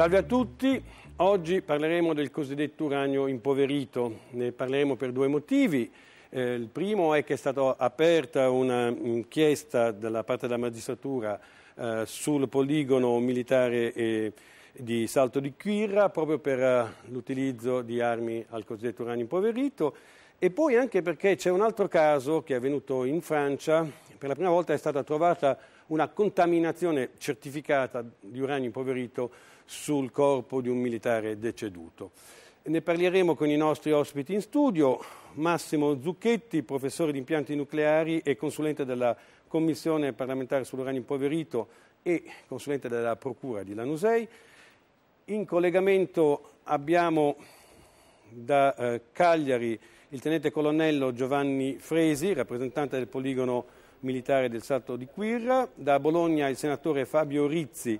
Salve a tutti, oggi parleremo del cosiddetto uranio impoverito, ne parleremo per due motivi. Eh, il primo è che è stata aperta un'inchiesta da parte della magistratura eh, sul poligono militare eh, di Salto di Quirra proprio per eh, l'utilizzo di armi al cosiddetto uranio impoverito e poi anche perché c'è un altro caso che è avvenuto in Francia, per la prima volta è stata trovata una contaminazione certificata di uranio impoverito sul corpo di un militare deceduto. Ne parleremo con i nostri ospiti in studio, Massimo Zucchetti, professore di impianti nucleari e consulente della Commissione parlamentare sull'uranio impoverito e consulente della Procura di Lanusei. In collegamento abbiamo da eh, Cagliari il tenente colonnello Giovanni Fresi, rappresentante del poligono militare del Salto di Quirra, da Bologna il senatore Fabio Rizzi,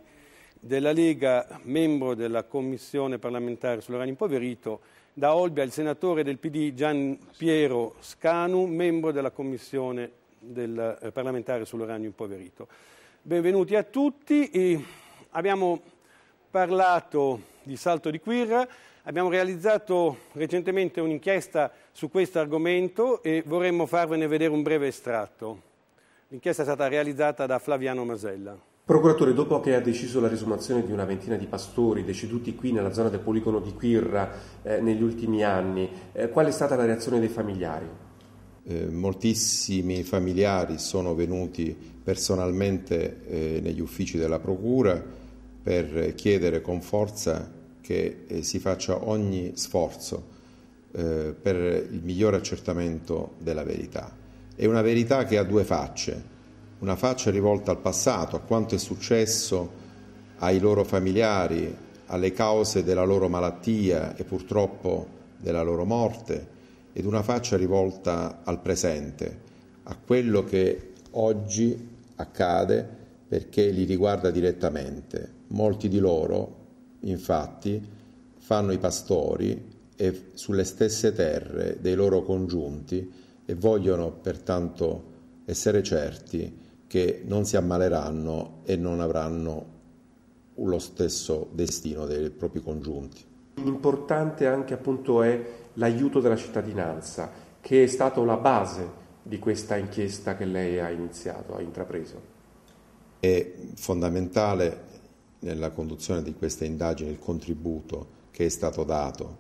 della Lega, membro della Commissione parlamentare sull'uranio impoverito, da Olbia il senatore del PD Gian Piero Scanu, membro della Commissione del, eh, parlamentare sull'uranio impoverito. Benvenuti a tutti. E abbiamo parlato di Salto di Quirra, abbiamo realizzato recentemente un'inchiesta su questo argomento e vorremmo farvene vedere un breve estratto. L'inchiesta è stata realizzata da Flaviano Masella. Procuratore, dopo che ha deciso la risumazione di una ventina di pastori deceduti qui nella zona del poligono di Quirra eh, negli ultimi anni, eh, qual è stata la reazione dei familiari? Eh, moltissimi familiari sono venuti personalmente eh, negli uffici della Procura per chiedere con forza che eh, si faccia ogni sforzo eh, per il migliore accertamento della verità. È una verità che ha due facce una faccia rivolta al passato, a quanto è successo ai loro familiari, alle cause della loro malattia e purtroppo della loro morte, ed una faccia rivolta al presente, a quello che oggi accade perché li riguarda direttamente. Molti di loro, infatti, fanno i pastori e sulle stesse terre dei loro congiunti e vogliono pertanto essere certi che non si ammaleranno e non avranno lo stesso destino dei propri congiunti. Importante anche appunto è l'aiuto della cittadinanza, che è stata la base di questa inchiesta che lei ha iniziato, ha intrapreso. È fondamentale nella conduzione di questa indagine il contributo che è stato dato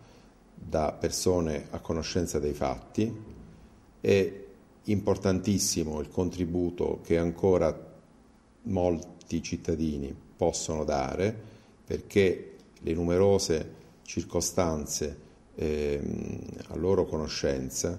da persone a conoscenza dei fatti e importantissimo il contributo che ancora molti cittadini possono dare perché le numerose circostanze eh, a loro conoscenza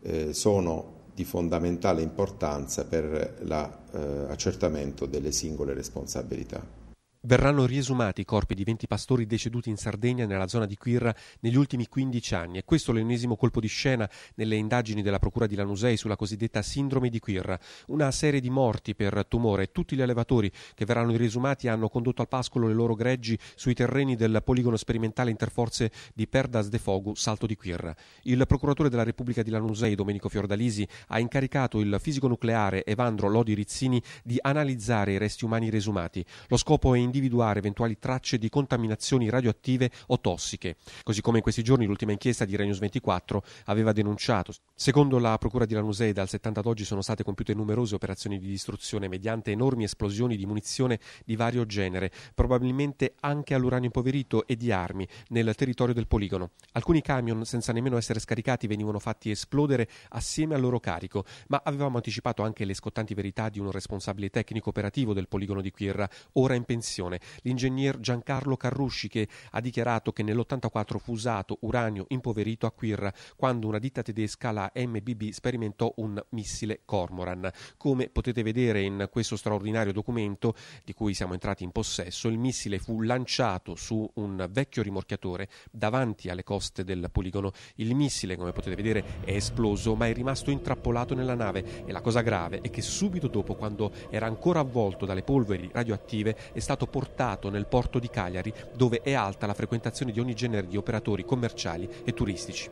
eh, sono di fondamentale importanza per l'accertamento la, eh, delle singole responsabilità. Verranno riesumati i corpi di 20 pastori deceduti in Sardegna nella zona di Quirra negli ultimi 15 anni e questo è l'ennesimo colpo di scena nelle indagini della Procura di Lanusei sulla cosiddetta sindrome di Quirra, una serie di morti per tumore. Tutti gli allevatori che verranno riesumati hanno condotto al pascolo le loro greggi sui terreni del poligono sperimentale interforze di Perdas de Fogu, Salto di Quirra. Il procuratore della Repubblica di Lanusei, Domenico Fiordalisi, ha incaricato il fisico nucleare Evandro Lodi Rizzini di analizzare i resti umani resumati. Lo scopo è individuare eventuali tracce di contaminazioni radioattive o tossiche, così come in questi giorni l'ultima inchiesta di Renews 24 aveva denunciato. Secondo la Procura di Lanusei dal 70 ad oggi sono state compiute numerose operazioni di distruzione mediante enormi esplosioni di munizione di vario genere, probabilmente anche all'uranio impoverito e di armi nel territorio del poligono. Alcuni camion senza nemmeno essere scaricati venivano fatti esplodere assieme al loro carico, ma avevamo anticipato anche le scottanti verità di un responsabile tecnico operativo del poligono di Quirra, ora in pensione situazione. L'ingegner Giancarlo Carrusci che ha dichiarato che nell'84 fu usato uranio impoverito a Quirra quando una ditta tedesca, la MBB, sperimentò un missile Cormoran. Come potete vedere in questo straordinario documento di cui siamo entrati in possesso, il missile fu lanciato su un vecchio rimorchiatore davanti alle coste del poligono. Il missile, come potete vedere, è esploso ma è rimasto intrappolato nella nave e la cosa grave è che subito dopo, quando era ancora avvolto dalle polveri radioattive, è stato portato nel porto di Cagliari, dove è alta la frequentazione di ogni genere di operatori commerciali e turistici.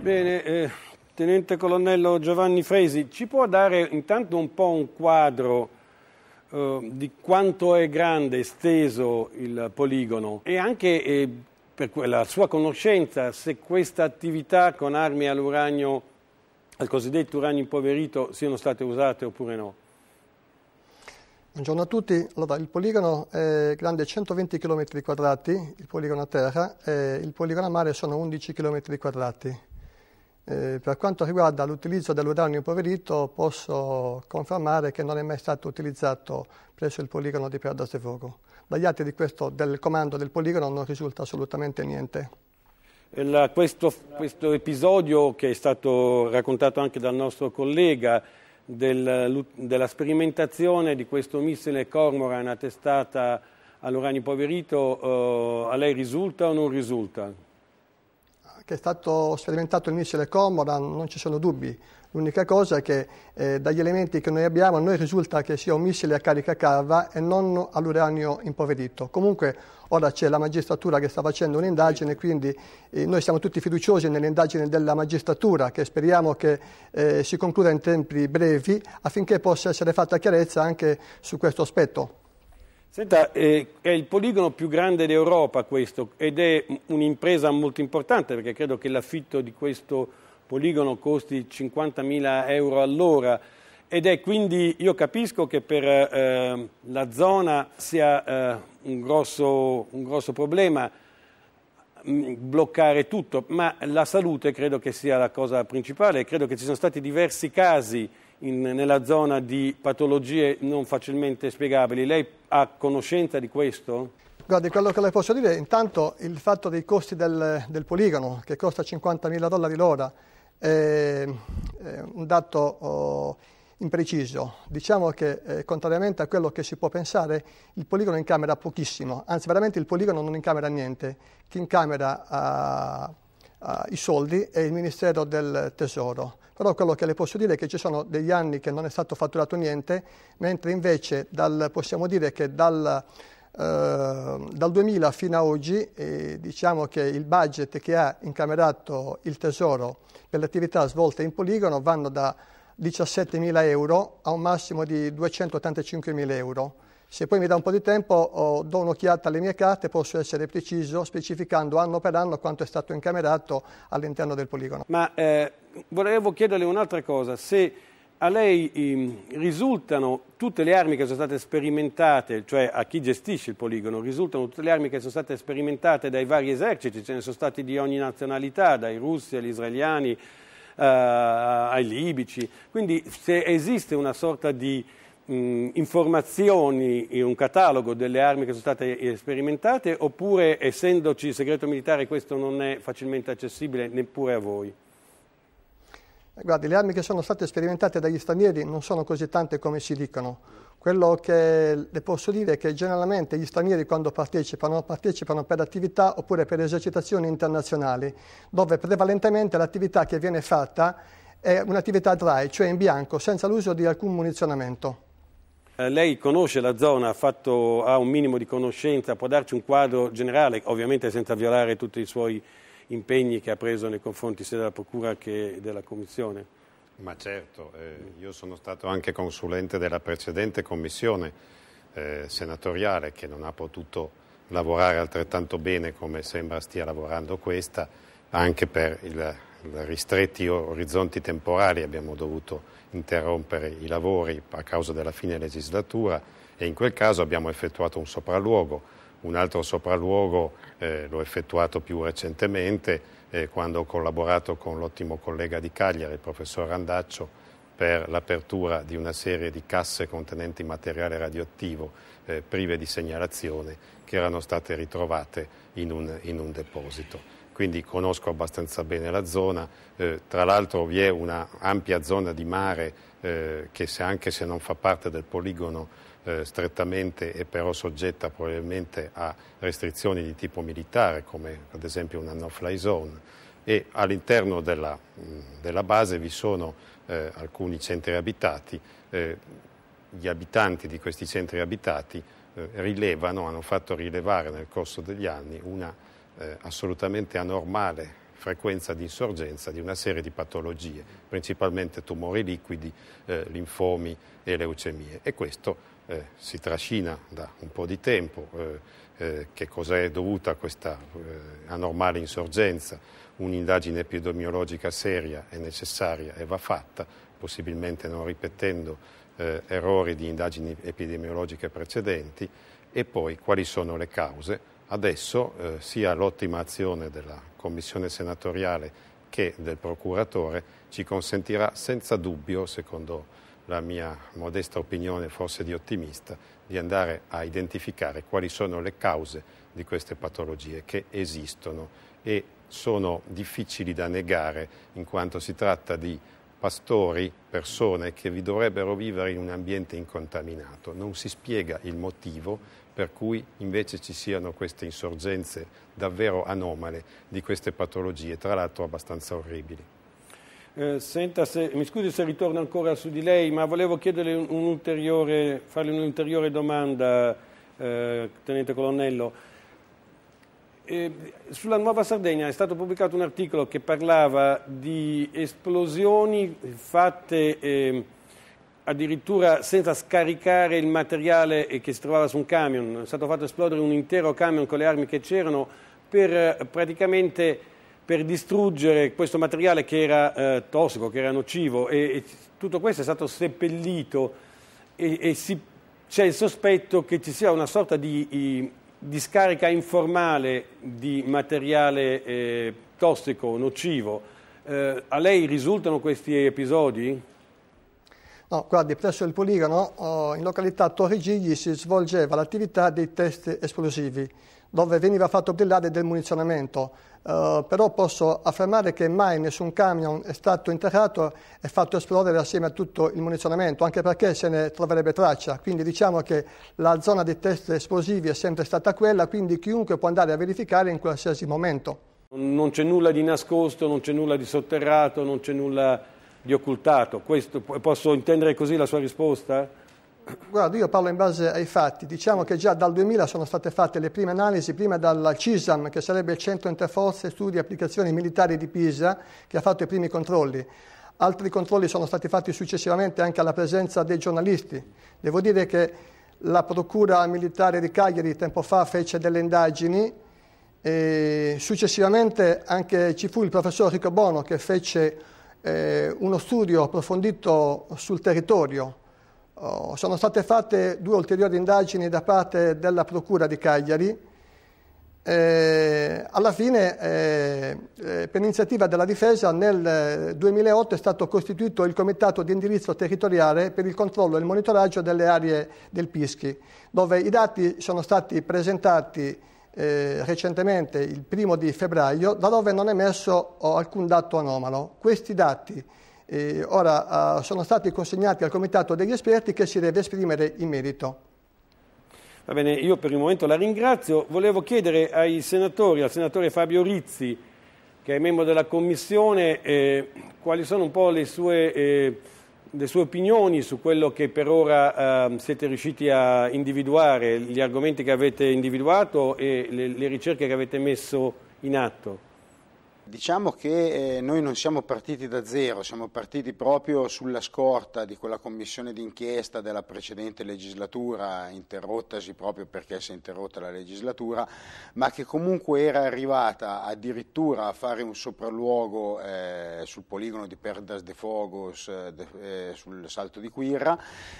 Bene, eh, Tenente Colonnello Giovanni Fresi, ci può dare intanto un po' un quadro eh, di quanto è grande, esteso il poligono e anche eh, per la sua conoscenza se questa attività con armi all'uranio, al cosiddetto uranio impoverito, siano state usate oppure no? Buongiorno a tutti, allora, il poligono è grande 120 km 2 il poligono a terra, e il poligono a mare sono 11 km 2 eh, per quanto riguarda l'utilizzo dell'uranio impoverito posso confermare che non è mai stato utilizzato presso il poligono di Perda di Dagli atti questo, del comando del poligono non risulta assolutamente niente. Eh, la, questo, questo episodio che è stato raccontato anche dal nostro collega del, della sperimentazione di questo missile Cormoran attestata all'uranio impoverito, eh, a lei risulta o non risulta? Ah, che è stato sperimentato il missile Cormoran non ci sono dubbi, L'unica cosa è che eh, dagli elementi che noi abbiamo a noi risulta che sia un missile a carica cava e non all'uranio impoverito. Comunque ora c'è la magistratura che sta facendo un'indagine, quindi eh, noi siamo tutti fiduciosi nell'indagine della magistratura che speriamo che eh, si concluda in tempi brevi affinché possa essere fatta chiarezza anche su questo aspetto. Senta, eh, è il poligono più grande d'Europa questo ed è un'impresa molto importante perché credo che l'affitto di questo poligono costi 50.000 euro all'ora ed è quindi, io capisco che per eh, la zona sia eh, un, grosso, un, grosso, problema mm, bloccare tutto, ma la salute credo che sia la cosa principale, credo che ci siano stati diversi casi in, nella zona di patologie non facilmente spiegabili. Lei ha conoscenza di questo? Guardi, quello che le posso dire intanto il fatto dei costi del, del poligono, che costa 50.000 dollari l'ora, eh, eh, un dato oh, impreciso. Diciamo che, eh, contrariamente a quello che si può pensare, il poligono incamera pochissimo, anzi veramente il poligono non incamera niente. Chi incamera uh, uh, i soldi è il Ministero del Tesoro. Però quello che le posso dire è che ci sono degli anni che non è stato fatturato niente, mentre invece dal, possiamo dire che dal Ehm, dal 2000 fino ad oggi eh, diciamo che il budget che ha incamerato il Tesoro per le attività svolte in poligono vanno da 17.000 euro a un massimo di 285.000 euro. Se poi mi dà un po' di tempo oh, do un'occhiata alle mie carte, posso essere preciso specificando anno per anno quanto è stato incamerato all'interno del poligono. Ma eh, volevo chiederle un'altra cosa, se a lei ehm, risultano tutte le armi che sono state sperimentate, cioè a chi gestisce il poligono, risultano tutte le armi che sono state sperimentate dai vari eserciti, ce ne sono stati di ogni nazionalità, dai russi agli israeliani, eh, ai libici. Quindi se esiste una sorta di mh, informazioni, un catalogo delle armi che sono state eh, sperimentate, oppure essendoci segreto militare questo non è facilmente accessibile neppure a voi? Eh, guardi, le armi che sono state sperimentate dagli stranieri non sono così tante come si dicono. Quello che le posso dire è che generalmente gli stranieri quando partecipano, partecipano per attività oppure per esercitazioni internazionali, dove prevalentemente l'attività che viene fatta è un'attività dry, cioè in bianco, senza l'uso di alcun munizionamento. Eh, lei conosce la zona, ha, fatto, ha un minimo di conoscenza, può darci un quadro generale, ovviamente senza violare tutti i suoi impegni che ha preso nei confronti sia della Procura che della Commissione. Ma certo, eh, io sono stato anche consulente della precedente Commissione eh, senatoriale che non ha potuto lavorare altrettanto bene come sembra stia lavorando questa, anche per i ristretti orizzonti temporali abbiamo dovuto interrompere i lavori a causa della fine legislatura e in quel caso abbiamo effettuato un sopralluogo un altro sopralluogo eh, l'ho effettuato più recentemente eh, quando ho collaborato con l'ottimo collega di Cagliari, il professor Randaccio, per l'apertura di una serie di casse contenenti materiale radioattivo eh, prive di segnalazione che erano state ritrovate in un, in un deposito. Quindi conosco abbastanza bene la zona, eh, tra l'altro vi è un'ampia zona di mare eh, che se, anche se non fa parte del poligono eh, strettamente e però soggetta probabilmente a restrizioni di tipo militare, come ad esempio una no-fly zone, e all'interno della, della, base vi sono eh, alcuni centri abitati. Eh, gli abitanti di questi centri abitati eh, rilevano, hanno fatto rilevare nel corso degli anni una eh, assolutamente anormale frequenza di insorgenza di una serie di patologie, principalmente tumori liquidi, eh, linfomi e leucemie. E questo eh, si trascina da un po' di tempo, eh, eh che è dovuta questa eh, anormale insorgenza. Un'indagine epidemiologica seria è necessaria e va fatta, possibilmente non ripetendo eh, errori di indagini epidemiologiche precedenti, e poi quali sono le cause Adesso eh, sia l'ottima azione della Commissione senatoriale che del procuratore ci consentirà senza dubbio, secondo la mia modesta opinione forse di ottimista, di andare a identificare quali sono le cause di queste patologie che esistono e sono difficili da negare in quanto si tratta di pastori, persone che vi dovrebbero vivere in un ambiente incontaminato. Non si spiega il motivo per cui invece ci siano queste insorgenze davvero anomale di queste patologie, tra l'altro abbastanza orribili. Eh, senta, se, mi scusi se ritorno ancora su di lei, ma volevo chiederle un, un farle un'ulteriore domanda, eh, Tenente Colonnello. Eh, sulla Nuova Sardegna è stato pubblicato un articolo che parlava di esplosioni fatte eh, addirittura senza scaricare il materiale che si trovava su un camion, è stato fatto esplodere un intero camion con le armi che c'erano per eh, praticamente per distruggere questo materiale che era eh, tossico, che era nocivo e, e, tutto questo è stato seppellito e, e c'è il sospetto che ci sia una sorta di... I, discarica informale di materiale eh, tossico, nocivo. Eh, a lei risultano questi episodi? No, guardi, presso il poligono, oh, in località Torre Gigli, si svolgeva l'attività dei test esplosivi dove veniva fatto brillare del munizionamento. Uh, però posso affermare che mai nessun camion è stato interrato e fatto esplodere assieme a tutto il munizionamento, anche perché se ne troverebbe traccia. Quindi diciamo che la zona di test esplosivi è sempre stata quella, quindi chiunque può andare a verificare in qualsiasi momento. Non c'è nulla di nascosto, non c'è nulla di sotterrato, non c'è nulla di occultato. Questo, posso intendere così la sua risposta? Guarda, io parlo in base ai fatti. Diciamo che già dal 2000 sono state fatte le prime analisi, prima dal CISAM, che sarebbe il Centro Interforze Studi e Applicazioni Militari di Pisa, che ha fatto i primi controlli. Altri controlli sono stati fatti successivamente anche alla presenza dei giornalisti. Devo dire che la Procura Militare di Cagliari tempo fa fece delle indagini e successivamente anche ci fu il professor Ricco Bono che fece eh, uno studio approfondito sul territorio Oh, sono state fatte due ulteriori indagini da parte della Procura di Cagliari. Eh, alla fine, eh, eh, per iniziativa della Difesa, nel 2008 eh, è stato costituito il Comitato di indirizzo territoriale per il controllo e il monitoraggio delle aree del Pischi, dove i dati sono stati presentati eh, recentemente, il primo di febbraio, da dove non è emesso oh, alcun dato anomalo. Questi dati eh, ora eh, sono stati consegnati al comitato degli esperti che si deve esprimere in merito. Va bene, io per il momento la ringrazio. Volevo chiedere ai senatori, al senatore Fabio Rizzi, che è membro della Commissione, eh, quali sono un po' le sue, eh, le sue, opinioni su quello che per ora ehm, siete riusciti a individuare, gli argomenti che avete individuato e le, le ricerche che avete messo in atto. Diciamo che eh, noi non siamo partiti da zero, siamo partiti proprio sulla scorta di quella commissione d'inchiesta della precedente legislatura, interrottasi proprio perché si è interrotta la legislatura, ma che comunque era arrivata addirittura a fare un sopralluogo eh, sul poligono di Perdas de Fogos, eh, sul Salto di Quirra,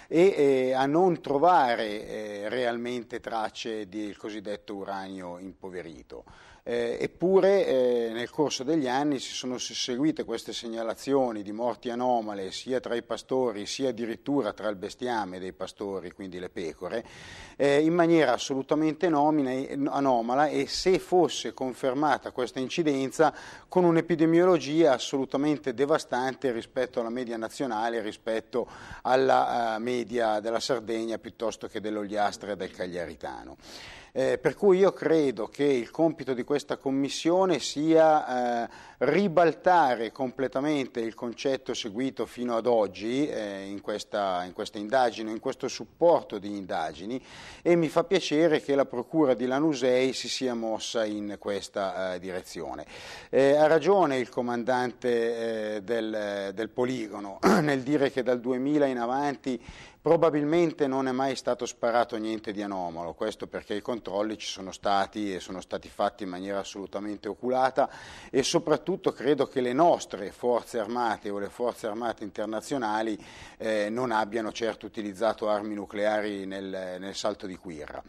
e a non trovare realmente tracce del cosiddetto uranio impoverito. Eh, eppure eh, nel corso degli anni si sono seguite queste segnalazioni di morti anomale sia tra i pastori sia addirittura tra il bestiame dei pastori, quindi le pecore, eh, in maniera assolutamente nomina, anomala e se fosse confermata questa incidenza con un'epidemiologia assolutamente devastante rispetto alla media nazionale, rispetto alla eh, media della Sardegna piuttosto che dell'Ogliastra e del Cagliaritano. Eh, per cui io credo che il compito di questa Commissione sia eh, ribaltare completamente il concetto seguito fino ad oggi eh, in, questa, in, questa, indagine, in questo supporto di indagini e mi fa piacere che la Procura di Lanusei si sia mossa in questa eh, direzione. Eh, ha ragione il comandante eh, del, del poligono nel dire che dal 2000 in avanti Probabilmente non è mai stato sparato niente di anomalo, questo perché i controlli ci sono stati e sono stati fatti in maniera assolutamente oculata e soprattutto soprattutto credo che le nostre forze armate o le forze armate internazionali eh, non abbiano certo utilizzato armi nucleari nel, nel salto di Quirra.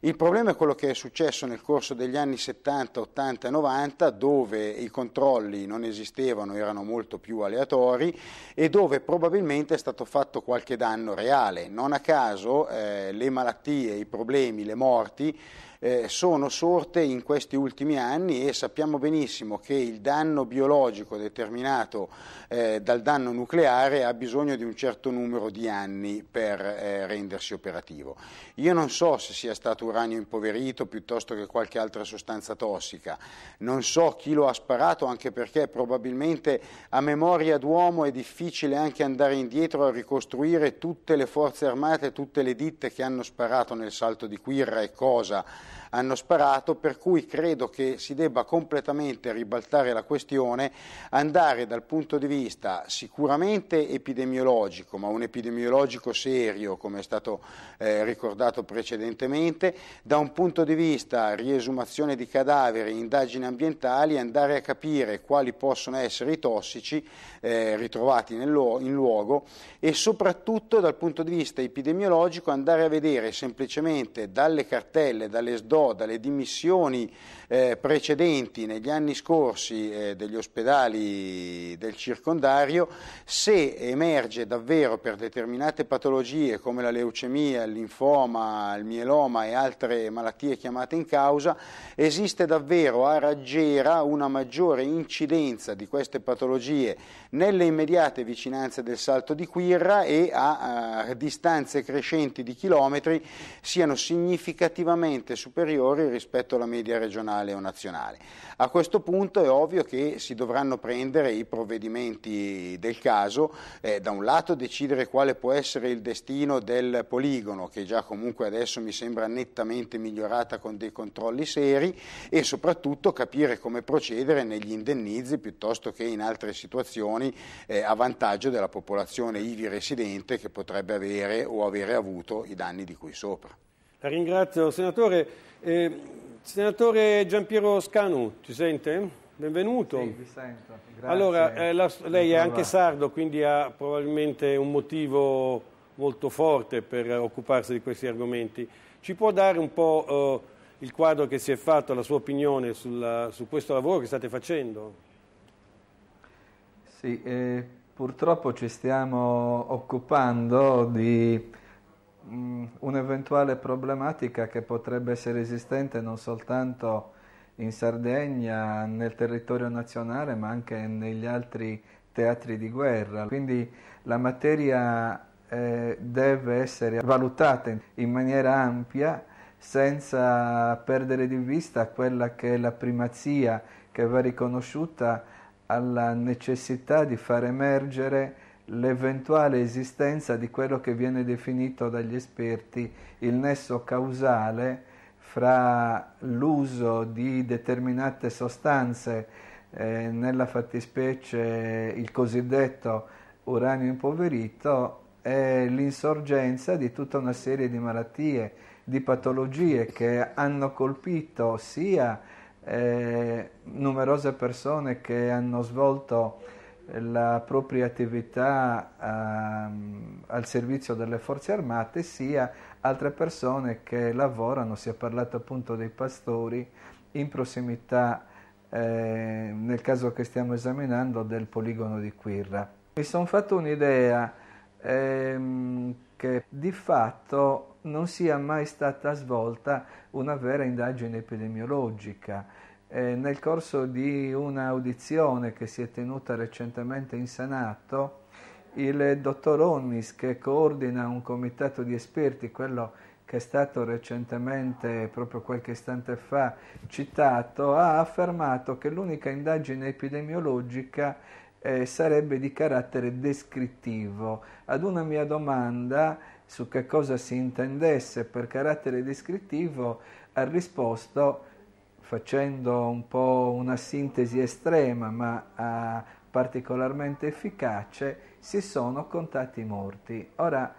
Il problema è quello che è successo nel corso degli anni 70, 80 e 90 dove i controlli non esistevano, erano molto più aleatori e dove probabilmente è stato fatto qualche danno reale. Non a caso eh, le malattie, i problemi, le morti eh, sono sorte in questi ultimi anni e sappiamo benissimo che il danno biologico determinato eh, dal danno nucleare ha bisogno di un certo numero di anni per eh, rendersi operativo. Io non so se sia stato uranio impoverito piuttosto che qualche altra sostanza tossica, non so chi lo ha sparato anche perché probabilmente a memoria d'uomo è difficile anche andare indietro a ricostruire tutte le forze armate, tutte le ditte che hanno sparato nel salto di Quirra e Cosa hanno sparato, per cui credo che si debba completamente ribaltare la questione, andare dal punto di vista sicuramente epidemiologico, ma un epidemiologico serio, come è stato eh, ricordato precedentemente, da un punto di vista riesumazione di cadaveri, indagini ambientali, andare a capire quali possono essere i tossici eh, ritrovati nel, in luogo e soprattutto dal punto di vista epidemiologico andare a vedere semplicemente dalle cartelle, dalle Esdò, dalle dimissioni eh, precedenti negli anni scorsi eh, degli ospedali del circondario, se emerge davvero per determinate patologie come la leucemia, il linfoma, il mieloma e altre malattie chiamate in causa, esiste davvero a raggiera una maggiore incidenza di queste patologie nelle immediate vicinanze del Salto di Quirra e a, a distanze crescenti di chilometri siano significativamente superiori rispetto alla media regionale o nazionale. A questo punto è ovvio che si dovranno prendere i provvedimenti del caso, eh, da un lato decidere quale può essere il destino del poligono, che già comunque adesso mi sembra nettamente migliorata con dei controlli seri, e soprattutto capire come procedere negli indennizi piuttosto che in altre situazioni eh, a vantaggio della popolazione ivi residente che potrebbe avere o avere avuto i danni di cui sopra. Ringrazio senatore. Eh, senatore Giampiero Scanu, ci sente? Benvenuto. Sì, vi sento. Grazie. Allora, eh, la, lei è anche sardo, quindi ha probabilmente un motivo molto forte per occuparsi di questi argomenti. Ci può dare un po' eh, il quadro che si è fatto, la sua opinione sulla, su questo lavoro che state facendo? Sì, eh, purtroppo ci stiamo occupando di Mm, un'eventuale problematica che potrebbe essere esistente non soltanto in Sardegna, nel territorio nazionale, ma anche negli altri teatri di guerra. Quindi la materia eh, deve essere valutata in maniera ampia senza perdere di vista quella che è la primazia che va riconosciuta alla necessità di far emergere l'eventuale esistenza di quello che viene definito dagli esperti il nesso causale fra l'uso di determinate sostanze, eh, nella fattispecie il cosiddetto uranio impoverito, e l'insorgenza di tutta una serie di malattie, di patologie che hanno colpito sia eh, numerose persone che hanno svolto la propria attività ehm, al servizio delle forze armate sia altre persone che lavorano, si è parlato appunto dei pastori in prossimità, eh, nel caso che stiamo esaminando, del poligono di Quirra. Mi sono fatto un'idea ehm, che di fatto non sia mai stata svolta una vera indagine epidemiologica eh, nel corso di un'audizione che si è tenuta recentemente in Senato, il dottor Onnis, che coordina un comitato di esperti, quello che è stato recentemente, proprio qualche istante fa, citato, ha affermato che l'unica indagine epidemiologica eh, sarebbe di carattere descrittivo. Ad una mia domanda su che cosa si intendesse per carattere descrittivo ha risposto facendo un po' una sintesi estrema ma eh, particolarmente efficace, si sono contati i morti. Ora,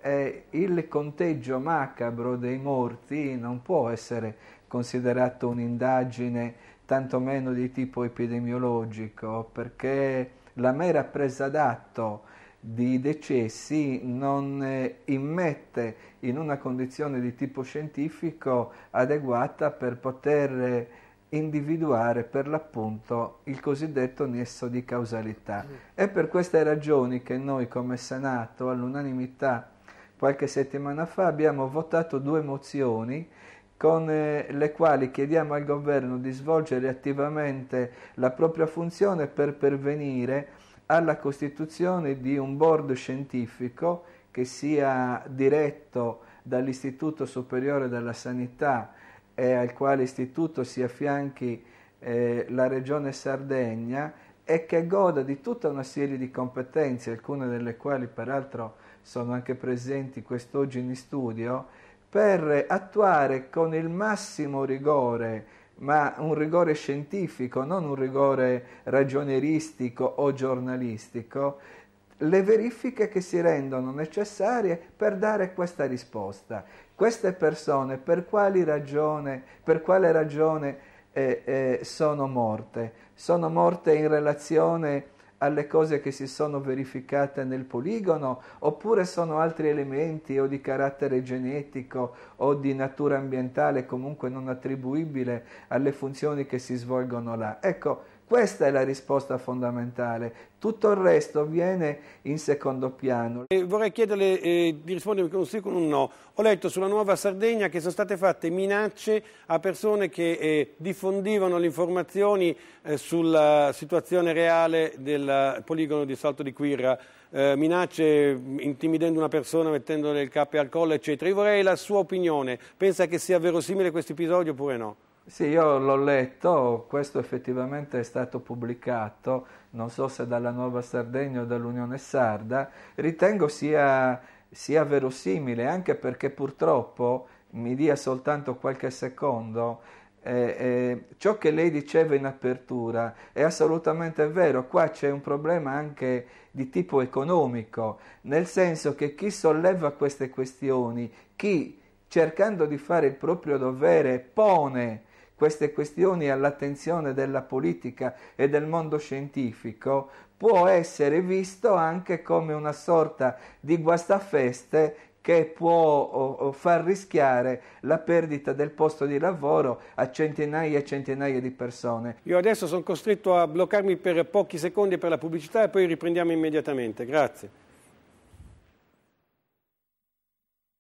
eh, il conteggio macabro dei morti non può essere considerato un'indagine tantomeno di tipo epidemiologico, perché la mera presa d'atto di decessi non eh, immette in una condizione di tipo scientifico adeguata per poter eh, individuare per l'appunto il cosiddetto nesso di causalità. Mm. È per queste ragioni che noi come Senato all'unanimità qualche settimana fa abbiamo votato due mozioni con eh, le quali chiediamo al governo di svolgere attivamente la propria funzione per pervenire alla costituzione di un board scientifico che sia diretto dall'Istituto Superiore della Sanità e al quale istituto si affianchi eh, la Regione Sardegna e che goda di tutta una serie di competenze, alcune delle quali peraltro sono anche presenti quest'oggi in studio, per attuare con il massimo rigore ma un rigore scientifico, non un rigore ragionieristico o giornalistico, le verifiche che si rendono necessarie per dare questa risposta. Queste persone per, ragione, per quale ragione eh, eh, sono morte? Sono morte in relazione alle cose che si sono verificate nel poligono oppure sono altri elementi o di carattere genetico o di natura ambientale comunque non attribuibile alle funzioni che si svolgono là. Ecco, questa è la risposta fondamentale, tutto il resto viene in secondo piano. Eh, vorrei chiederle eh, di rispondere con un sì e con un no. Ho letto sulla Nuova Sardegna che sono state fatte minacce a persone che eh, diffondivano le informazioni eh, sulla situazione reale del poligono di Salto di Quirra, eh, minacce mm, intimidendo una persona, mettendole il capo al collo, eccetera. Io vorrei la sua opinione. Pensa che sia verosimile questo episodio oppure no? Sì, io l'ho letto, questo effettivamente è stato pubblicato, non so se dalla Nuova Sardegna o dall'Unione Sarda, ritengo sia, sia verosimile, anche perché purtroppo, mi dia soltanto qualche secondo, eh, eh, ciò che lei diceva in apertura è assolutamente vero, qua c'è un problema anche di tipo economico, nel senso che chi solleva queste questioni, chi cercando di fare il proprio dovere pone queste questioni all'attenzione della politica e del mondo scientifico può essere visto anche come una sorta di guastafeste che può far rischiare la perdita del posto di lavoro a centinaia e centinaia di persone. Io adesso sono costretto a bloccarmi per pochi secondi per la pubblicità e poi riprendiamo immediatamente. Grazie.